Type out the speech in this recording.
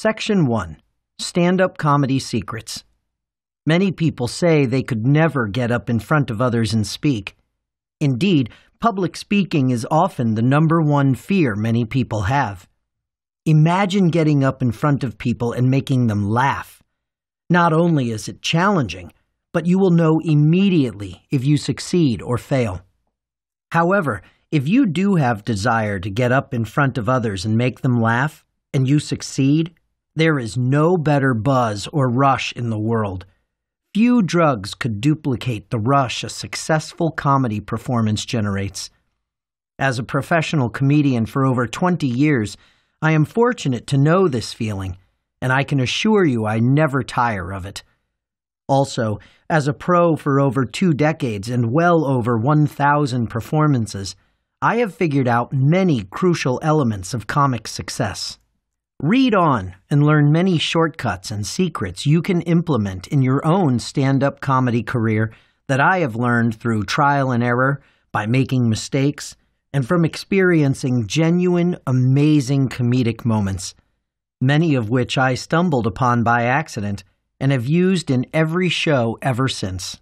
Section 1 Stand Up Comedy Secrets. Many people say they could never get up in front of others and speak. Indeed, public speaking is often the number one fear many people have. Imagine getting up in front of people and making them laugh. Not only is it challenging, but you will know immediately if you succeed or fail. However, if you do have desire to get up in front of others and make them laugh, and you succeed, there is no better buzz or rush in the world. Few drugs could duplicate the rush a successful comedy performance generates. As a professional comedian for over 20 years, I am fortunate to know this feeling, and I can assure you I never tire of it. Also, as a pro for over two decades and well over 1,000 performances, I have figured out many crucial elements of comic success. Read on and learn many shortcuts and secrets you can implement in your own stand up comedy career that I have learned through trial and error, by making mistakes, and from experiencing genuine, amazing comedic moments, many of which I stumbled upon by accident and have used in every show ever since.